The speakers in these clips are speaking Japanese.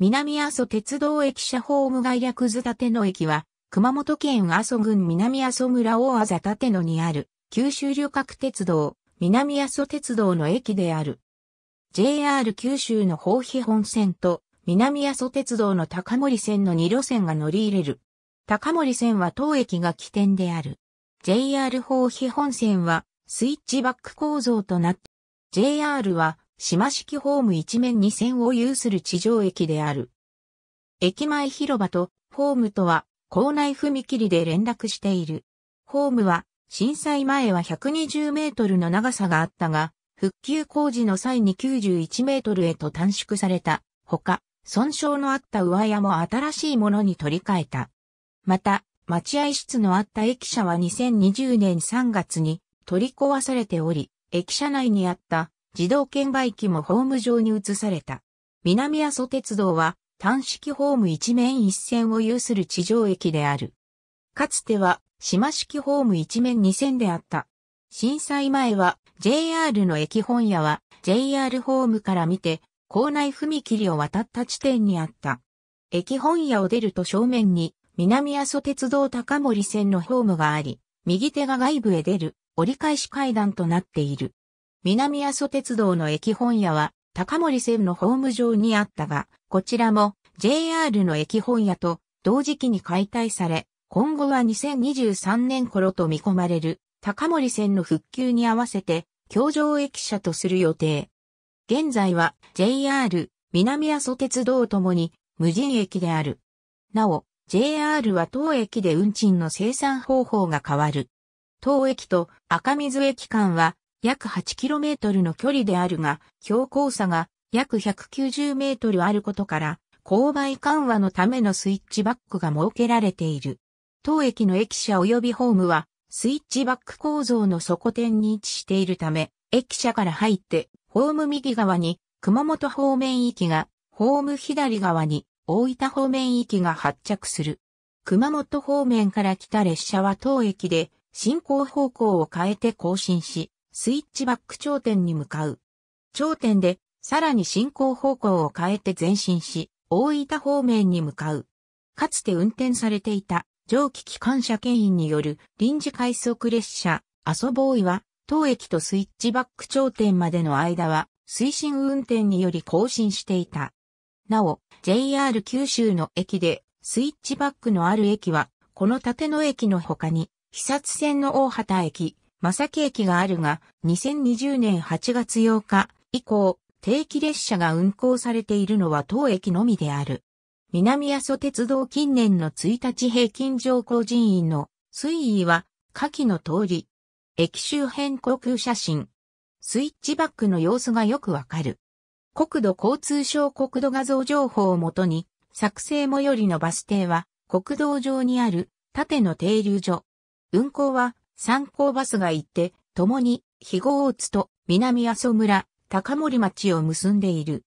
南阿蘇鉄道駅舎ホーム外略図立野駅は、熊本県阿蘇郡南阿蘇村大あざ立野にある、九州旅客鉄道、南阿蘇鉄道の駅である。JR 九州の宝庇本線と、南阿蘇鉄道の高森線の2路線が乗り入れる。高森線は当駅が起点である。JR 宝庇本線は、スイッチバック構造となって、JR は、島式ホーム一面に線を有する地上駅である。駅前広場とホームとは校内踏切で連絡している。ホームは震災前は120メートルの長さがあったが、復旧工事の際に91メートルへと短縮された。ほか、損傷のあった上屋も新しいものに取り替えた。また、待合室のあった駅舎は2020年3月に取り壊されており、駅舎内にあった自動券売機もホーム上に移された。南阿蘇鉄道は単式ホーム一面一線を有する地上駅である。かつては島式ホーム一面二線であった。震災前は JR の駅本屋は JR ホームから見て校内踏切を渡った地点にあった。駅本屋を出ると正面に南阿蘇鉄道高森線のホームがあり、右手が外部へ出る折り返し階段となっている。南阿蘇鉄道の駅本屋は、高森線のホーム上にあったが、こちらも JR の駅本屋と同時期に解体され、今後は2023年頃と見込まれる高森線の復旧に合わせて、京上駅舎とする予定。現在は JR 南阿蘇鉄道ともに無人駅である。なお、JR は当駅で運賃の生産方法が変わる。当駅と赤水駅間は約 8km の距離であるが、標高差が約 190m あることから、勾配緩和のためのスイッチバックが設けられている。当駅の駅舎及びホームは、スイッチバック構造の底点に位置しているため、駅舎から入って、ホーム右側に熊本方面行きが、ホーム左側に大分方面行きが発着する。熊本方面から来た列車は当駅で進行方向を変えて更新し、スイッチバック頂点に向かう。頂点で、さらに進行方向を変えて前進し、大分方面に向かう。かつて運転されていた蒸気機関車牽引による臨時快速列車、アソボーイは、当駅とスイッチバック頂点までの間は、推進運転により更新していた。なお、JR 九州の駅で、スイッチバックのある駅は、この縦野駅の他に、被殺線の大畑駅、正木駅があるが、2020年8月8日以降、定期列車が運行されているのは当駅のみである。南阿蘇鉄道近年の1日平均乗降人員の推移は、下記の通り。駅周辺航空写真。スイッチバックの様子がよくわかる。国土交通省国土画像情報をもとに、作成最寄りのバス停は、国道上にある、縦の停留所。運行は、三甲バスが行って、共に、肥後大津と南阿蘇村、高森町を結んでいる。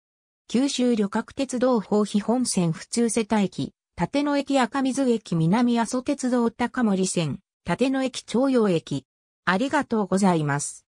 九州旅客鉄道法費本線普通世帯駅、立野駅赤水駅南阿蘇鉄道高森線、立野駅長陽駅。ありがとうございます。